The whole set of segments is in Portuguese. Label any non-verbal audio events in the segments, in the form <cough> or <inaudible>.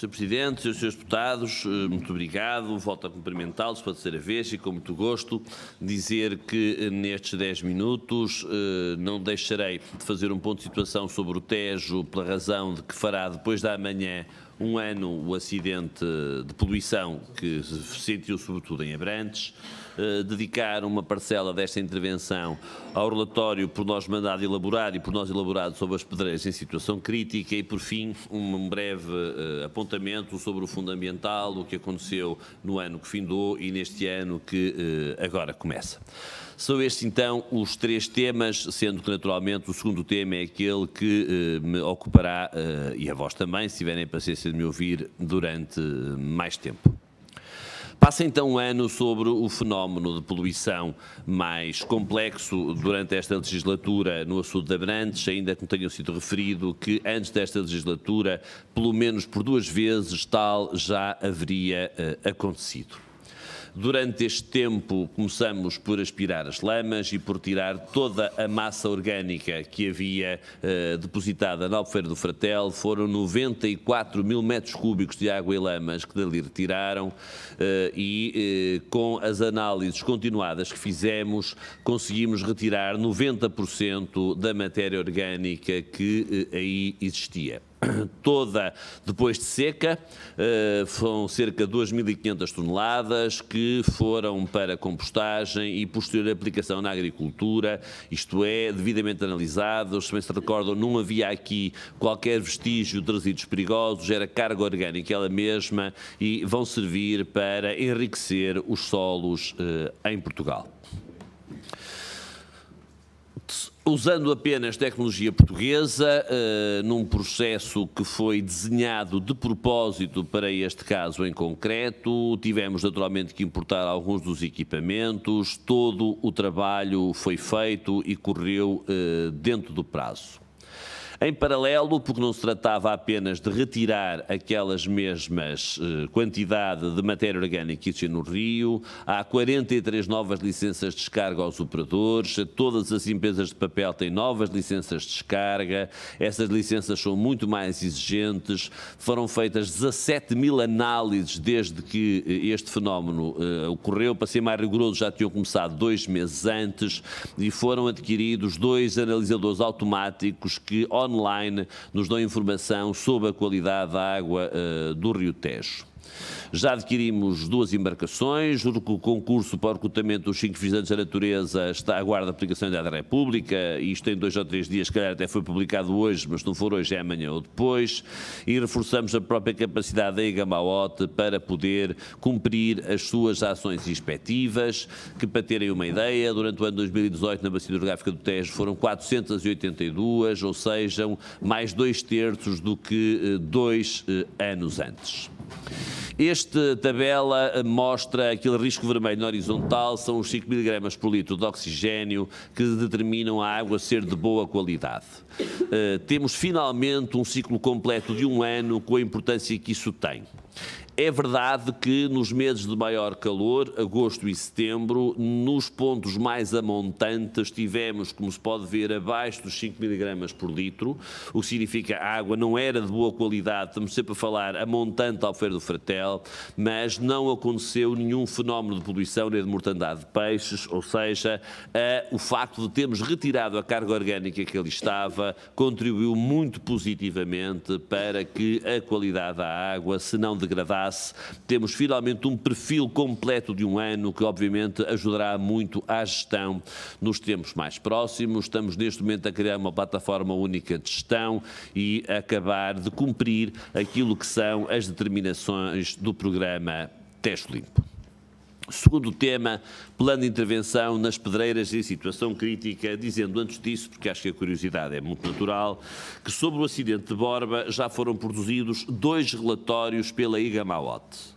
Sr. Presidente, Srs. Deputados, eh, muito obrigado. Volto a cumprimentá-los pela terceira vez e com muito gosto dizer que eh, nestes 10 minutos eh, não deixarei de fazer um ponto de situação sobre o Tejo, pela razão de que fará depois da manhã um ano o acidente de poluição que se sentiu sobretudo em Abrantes, eh, dedicar uma parcela desta intervenção ao relatório por nós mandado elaborar e por nós elaborado sobre as pedreiras em situação crítica e, por fim, um breve eh, apontamento sobre o fundo ambiental, o que aconteceu no ano que findou e neste ano que eh, agora começa. São estes então os três temas, sendo que naturalmente o segundo tema é aquele que eh, me ocupará, eh, e a vós também, se tiverem paciência de me ouvir, durante mais tempo. Passa então um ano sobre o fenómeno de poluição mais complexo durante esta legislatura no assunto de Abrantes, ainda que me tenham sido referido que antes desta legislatura, pelo menos por duas vezes, tal já haveria uh, acontecido. Durante este tempo, começamos por aspirar as lamas e por tirar toda a massa orgânica que havia eh, depositada na Albufeira do Fratel. Foram 94 mil metros cúbicos de água e lamas que dali retiraram eh, e eh, com as análises continuadas que fizemos, conseguimos retirar 90% da matéria orgânica que eh, aí existia. <coughs> toda depois de seca, eh, foram cerca de 2.500 toneladas que foram para compostagem e posterior aplicação na agricultura, isto é, devidamente analisados, se bem se recordam, não havia aqui qualquer vestígio de resíduos perigosos, era carga orgânica ela mesma e vão servir para enriquecer os solos eh, em Portugal usando apenas tecnologia portuguesa, uh, num processo que foi desenhado de propósito para este caso em concreto, tivemos naturalmente que importar alguns dos equipamentos, todo o trabalho foi feito e correu uh, dentro do prazo. Em paralelo, porque não se tratava apenas de retirar aquelas mesmas eh, quantidade de matéria orgânica que existia no Rio, há 43 novas licenças de descarga aos operadores, todas as empresas de papel têm novas licenças de descarga, essas licenças são muito mais exigentes, foram feitas 17 mil análises desde que eh, este fenómeno eh, ocorreu, para ser mais rigoroso já tinham começado dois meses antes e foram adquiridos dois analisadores automáticos que, online nos dão informação sobre a qualidade da água eh, do Rio Tejo. Já adquirimos duas embarcações, o concurso para o recrutamento dos cinco fisantes da natureza está à guarda da aplicação da República, e isto em dois ou três dias, calhar até foi publicado hoje, mas se não for hoje é amanhã ou depois, e reforçamos a própria capacidade da Igamaote para poder cumprir as suas ações inspectivas, que para terem uma ideia, durante o ano 2018 na Bacia Hidrográfica do Tejo foram 482, ou sejam mais dois terços do que eh, dois eh, anos antes. Esta tabela mostra aquele risco vermelho na horizontal, são os 5 miligramas por litro de oxigênio que determinam a água ser de boa qualidade. Uh, temos finalmente um ciclo completo de um ano com a importância que isso tem. É verdade que nos meses de maior calor, agosto e setembro, nos pontos mais amontantes, tivemos, como se pode ver, abaixo dos 5 miligramas por litro, o que significa a água não era de boa qualidade, estamos sempre a falar amontante ao Feiro do Fratel, mas não aconteceu nenhum fenómeno de poluição nem de mortandade de peixes, ou seja, a, o facto de termos retirado a carga orgânica que ali estava contribuiu muito positivamente para que a qualidade da água se não degradasse temos finalmente um perfil completo de um ano que, obviamente, ajudará muito à gestão nos tempos mais próximos. Estamos neste momento a criar uma plataforma única de gestão e acabar de cumprir aquilo que são as determinações do programa Teste Limpo. Segundo tema, plano de intervenção nas pedreiras em situação crítica, dizendo antes disso, porque acho que a curiosidade é muito natural, que sobre o acidente de Borba já foram produzidos dois relatórios pela Iga IGAMAOT.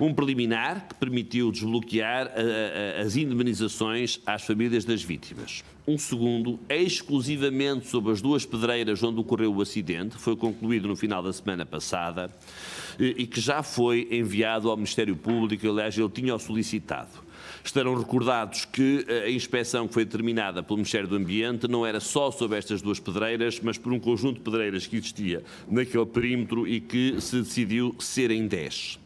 Um preliminar que permitiu desbloquear a, eh, a, eh, as indemnizações às famílias das vítimas. Um segundo, exclusivamente sobre as duas pedreiras onde ocorreu o acidente, foi concluído no final da semana passada e, eh, e que já foi enviado ao Ministério Público, aliás, ele tinha-o solicitado. Estarão recordados que a inspeção que foi determinada pelo Ministério do Ambiente não era só sobre estas duas pedreiras, mas por um conjunto de pedreiras que existia naquele perímetro e que se decidiu serem 10.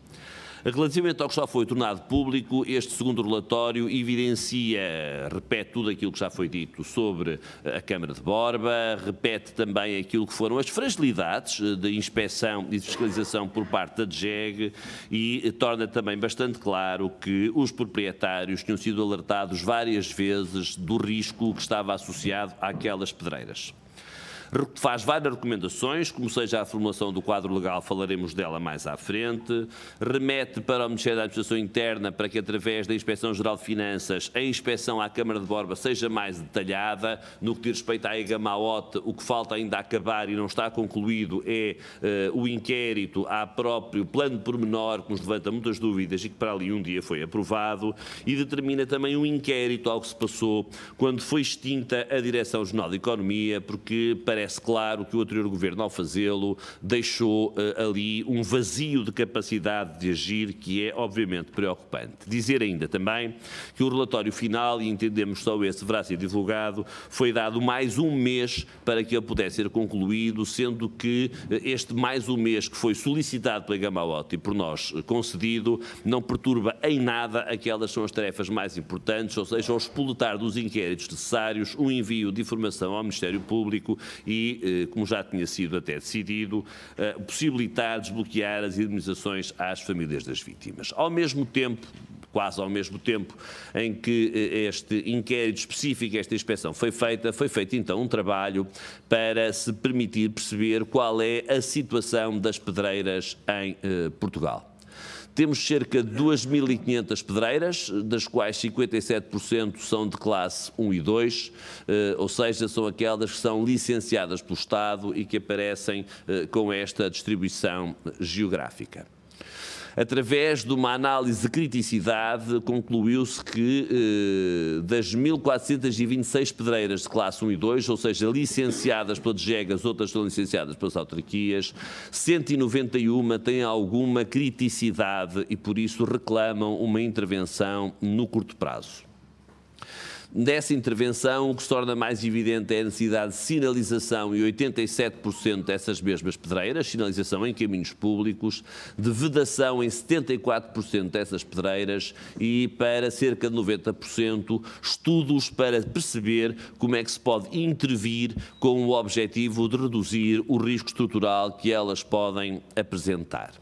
Relativamente ao que já foi tornado público, este segundo relatório evidencia, repete tudo aquilo que já foi dito sobre a Câmara de Borba, repete também aquilo que foram as fragilidades eh, de inspeção e de fiscalização por parte da DGEG e torna também bastante claro que os proprietários tinham sido alertados várias vezes do risco que estava associado àquelas pedreiras faz várias recomendações, como seja a formulação do quadro legal, falaremos dela mais à frente, remete para o Ministério da Administração Interna para que, através da Inspeção Geral de Finanças, a inspeção à Câmara de Borba seja mais detalhada. No que diz respeito à EGA Maote, o que falta ainda acabar e não está concluído é uh, o inquérito à próprio plano de pormenor, que nos levanta muitas dúvidas e que para ali um dia foi aprovado, e determina também um inquérito ao que se passou quando foi extinta a Direção-Geral de Economia, porque para parece claro que o anterior governo, ao fazê-lo, deixou uh, ali um vazio de capacidade de agir que é, obviamente, preocupante. Dizer ainda também que o relatório final, e entendemos só esse deverá ser divulgado, foi dado mais um mês para que ele pudesse ser concluído, sendo que eh, este mais um mês que foi solicitado pela Gamaot e por nós eh, concedido, não perturba em nada aquelas são as tarefas mais importantes, ou seja, o espoletar dos inquéritos necessários, o envio de informação ao Ministério Público e, eh, como já tinha sido até decidido, eh, possibilitar desbloquear as indemnizações às famílias das vítimas. Ao mesmo tempo, quase ao mesmo tempo em que eh, este inquérito específico, esta inspeção foi feita, foi feito então um trabalho para se permitir perceber qual é a situação das pedreiras em eh, Portugal. Temos cerca de 2.500 pedreiras, das quais 57% são de classe 1 e 2, eh, ou seja, são aquelas que são licenciadas pelo Estado e que aparecem eh, com esta distribuição geográfica. Através de uma análise de criticidade, concluiu-se que eh, das 1.426 pedreiras de classe 1 e 2, ou seja, licenciadas pelas GEGAS, outras são licenciadas pelas autarquias, 191 têm alguma criticidade e, por isso, reclamam uma intervenção no curto prazo dessa intervenção, o que se torna mais evidente é a necessidade de sinalização e 87% dessas mesmas pedreiras, sinalização em caminhos públicos, de vedação em 74% dessas pedreiras e para cerca de 90% estudos para perceber como é que se pode intervir com o objetivo de reduzir o risco estrutural que elas podem apresentar.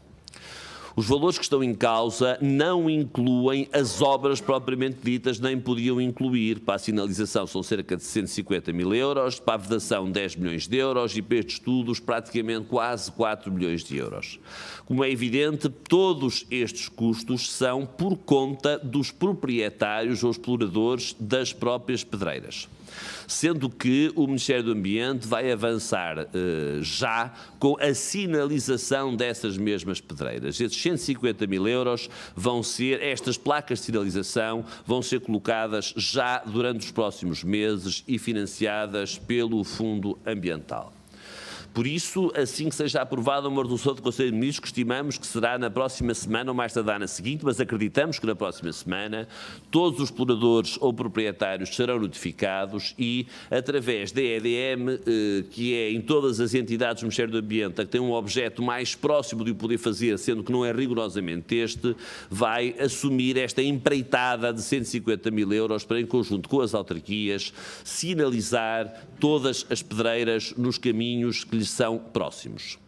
Os valores que estão em causa não incluem as obras propriamente ditas, nem podiam incluir. Para a sinalização são cerca de 150 mil euros, para a vedação 10 milhões de euros e para estes estudos praticamente quase 4 milhões de euros. Como é evidente, todos estes custos são por conta dos proprietários ou exploradores das próprias pedreiras sendo que o Ministério do Ambiente vai avançar eh, já com a sinalização dessas mesmas pedreiras. Esses 650 mil euros vão ser, estas placas de sinalização vão ser colocadas já durante os próximos meses e financiadas pelo Fundo Ambiental. Por isso, assim que seja aprovada uma resolução do Conselho de Ministros, que estimamos que será na próxima semana ou mais tardar na seguinte, mas acreditamos que na próxima semana todos os exploradores ou proprietários serão notificados e, através da EDM, eh, que é em todas as entidades do Ministério do Ambiente, a que tem um objeto mais próximo de o poder fazer, sendo que não é rigorosamente este, vai assumir esta empreitada de 150 mil euros para, em conjunto com as autarquias, sinalizar todas as pedreiras nos caminhos que lhes são próximos.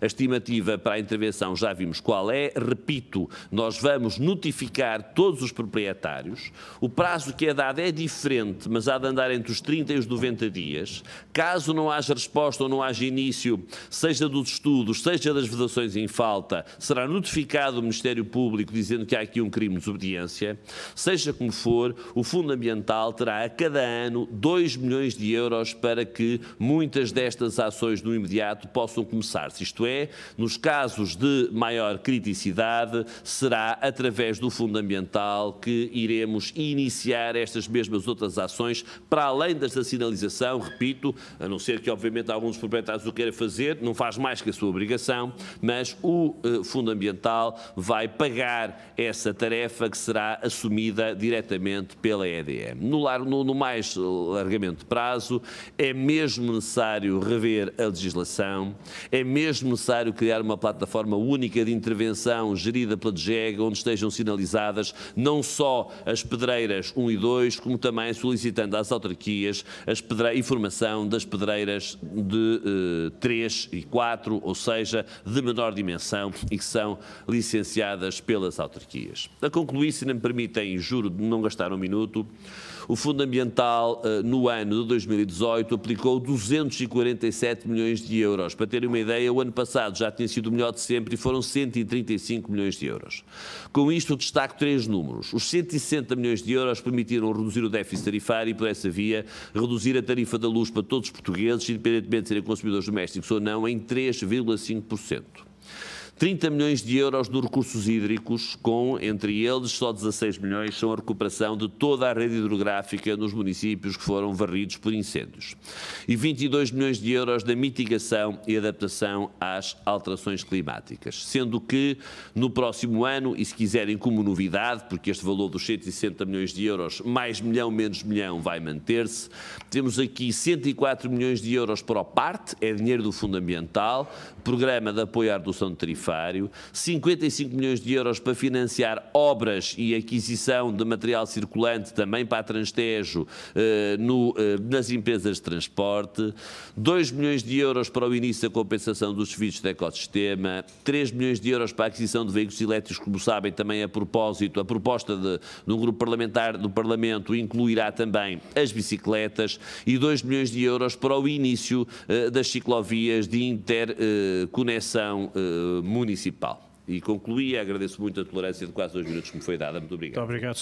A estimativa para a intervenção já vimos qual é. Repito, nós vamos notificar todos os proprietários. O prazo que é dado é diferente, mas há de andar entre os 30 e os 90 dias. Caso não haja resposta ou não haja início, seja dos estudos, seja das vedações em falta, será notificado o Ministério Público dizendo que há aqui um crime de desobediência. Seja como for, o Fundo Ambiental terá a cada ano 2 milhões de euros para que muitas destas ações no imediato possam começar. Isto é, nos casos de maior criticidade, será através do fundo ambiental que iremos iniciar estas mesmas outras ações, para além desta sinalização, repito, a não ser que, obviamente, alguns proprietários o queiram fazer, não faz mais que a sua obrigação, mas o eh, fundo ambiental vai pagar essa tarefa que será assumida diretamente pela EDM. No, lar, no, no mais largamente prazo, é mesmo necessário rever a legislação, é mesmo mesmo necessário criar uma plataforma única de intervenção gerida pela DGEG, onde estejam sinalizadas não só as pedreiras 1 e 2, como também solicitando às autarquias a informação das pedreiras de eh, 3 e 4, ou seja, de menor dimensão e que são licenciadas pelas autarquias. A concluir, se não me permitem, juro de não gastar um minuto, o Fundo Ambiental, eh, no ano de 2018, aplicou 247 milhões de euros. Para terem uma ideia, o ano passado já tinha sido o melhor de sempre e foram 135 milhões de euros. Com isto, destaco três números. Os 160 milhões de euros permitiram reduzir o déficit tarifário e, por essa via, reduzir a tarifa da luz para todos os portugueses, independentemente de serem consumidores domésticos ou não, em 3,5%. 30 milhões de euros dos recursos hídricos, com, entre eles, só 16 milhões são a recuperação de toda a rede hidrográfica nos municípios que foram varridos por incêndios. E 22 milhões de euros da mitigação e adaptação às alterações climáticas. Sendo que, no próximo ano, e se quiserem como novidade, porque este valor dos 160 milhões de euros, mais milhão, menos milhão, vai manter-se, temos aqui 104 milhões de euros para o PARTE, é dinheiro do Fundo Ambiental, Programa de Apoio à Redução de Tarifas tarifário, 55 milhões de euros para financiar obras e aquisição de material circulante também para a Transtejo eh, no, eh, nas empresas de transporte, 2 milhões de euros para o início da compensação dos serviços de ecossistema, 3 milhões de euros para a aquisição de veículos elétricos, como sabem, também a propósito, a proposta de, de um grupo parlamentar do Parlamento incluirá também as bicicletas e 2 milhões de euros para o início eh, das ciclovias de interconexão eh, municipal. E concluía, agradeço muito a tolerância de quase dois minutos que me foi dada. Muito obrigado. Muito obrigado.